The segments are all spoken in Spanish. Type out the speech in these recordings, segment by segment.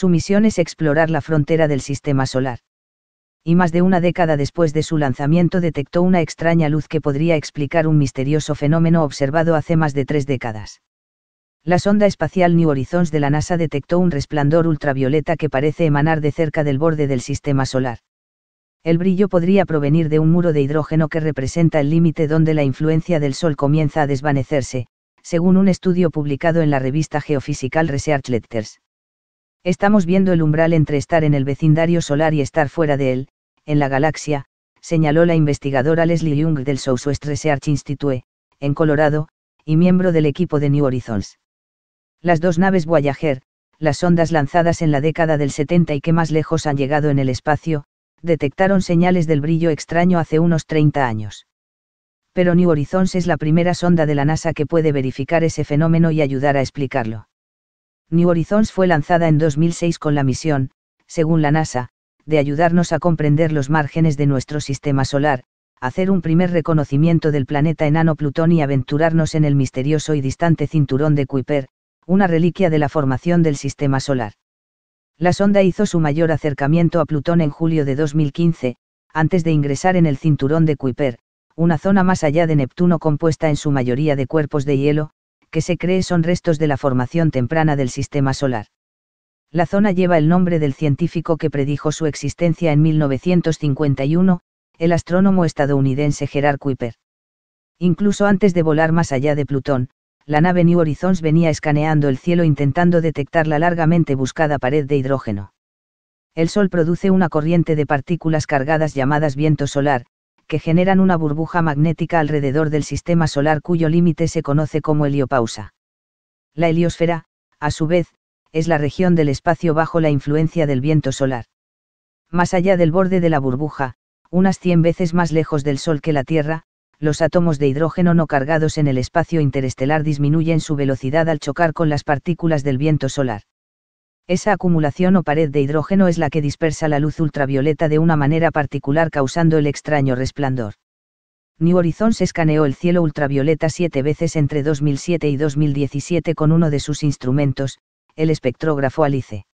su misión es explorar la frontera del sistema solar. Y más de una década después de su lanzamiento detectó una extraña luz que podría explicar un misterioso fenómeno observado hace más de tres décadas. La sonda espacial New Horizons de la NASA detectó un resplandor ultravioleta que parece emanar de cerca del borde del sistema solar. El brillo podría provenir de un muro de hidrógeno que representa el límite donde la influencia del Sol comienza a desvanecerse, según un estudio publicado en la revista Geophysical Research Letters. Estamos viendo el umbral entre estar en el vecindario solar y estar fuera de él, en la galaxia, señaló la investigadora Leslie Young del Southwest Research Institute, en Colorado, y miembro del equipo de New Horizons. Las dos naves Voyager, las sondas lanzadas en la década del 70 y que más lejos han llegado en el espacio, detectaron señales del brillo extraño hace unos 30 años. Pero New Horizons es la primera sonda de la NASA que puede verificar ese fenómeno y ayudar a explicarlo. New Horizons fue lanzada en 2006 con la misión, según la NASA, de ayudarnos a comprender los márgenes de nuestro sistema solar, hacer un primer reconocimiento del planeta enano Plutón y aventurarnos en el misterioso y distante cinturón de Kuiper, una reliquia de la formación del sistema solar. La sonda hizo su mayor acercamiento a Plutón en julio de 2015, antes de ingresar en el cinturón de Kuiper, una zona más allá de Neptuno compuesta en su mayoría de cuerpos de hielo, que se cree son restos de la formación temprana del sistema solar. La zona lleva el nombre del científico que predijo su existencia en 1951, el astrónomo estadounidense Gerard Kuiper. Incluso antes de volar más allá de Plutón, la nave New Horizons venía escaneando el cielo intentando detectar la largamente buscada pared de hidrógeno. El Sol produce una corriente de partículas cargadas llamadas viento solar, que generan una burbuja magnética alrededor del sistema solar cuyo límite se conoce como heliopausa. La heliosfera, a su vez, es la región del espacio bajo la influencia del viento solar. Más allá del borde de la burbuja, unas 100 veces más lejos del Sol que la Tierra, los átomos de hidrógeno no cargados en el espacio interestelar disminuyen su velocidad al chocar con las partículas del viento solar esa acumulación o pared de hidrógeno es la que dispersa la luz ultravioleta de una manera particular causando el extraño resplandor. New Horizons escaneó el cielo ultravioleta siete veces entre 2007 y 2017 con uno de sus instrumentos, el espectrógrafo Alice.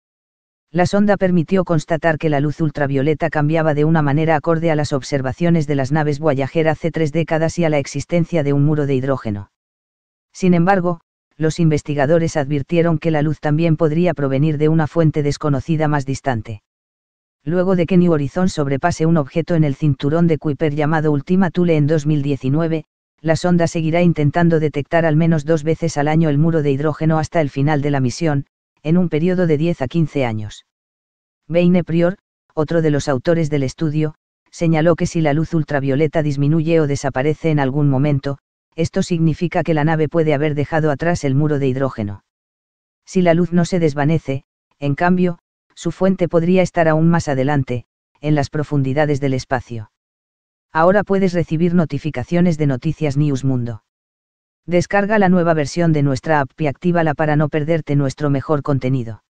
La sonda permitió constatar que la luz ultravioleta cambiaba de una manera acorde a las observaciones de las naves Voyager hace tres décadas y a la existencia de un muro de hidrógeno. Sin embargo, los investigadores advirtieron que la luz también podría provenir de una fuente desconocida más distante. Luego de que New Horizons sobrepase un objeto en el cinturón de Kuiper llamado Ultima Thule en 2019, la sonda seguirá intentando detectar al menos dos veces al año el muro de hidrógeno hasta el final de la misión, en un periodo de 10 a 15 años. Baine Prior, otro de los autores del estudio, señaló que si la luz ultravioleta disminuye o desaparece en algún momento, esto significa que la nave puede haber dejado atrás el muro de hidrógeno. Si la luz no se desvanece, en cambio, su fuente podría estar aún más adelante, en las profundidades del espacio. Ahora puedes recibir notificaciones de Noticias News Mundo. Descarga la nueva versión de nuestra app y actívala para no perderte nuestro mejor contenido.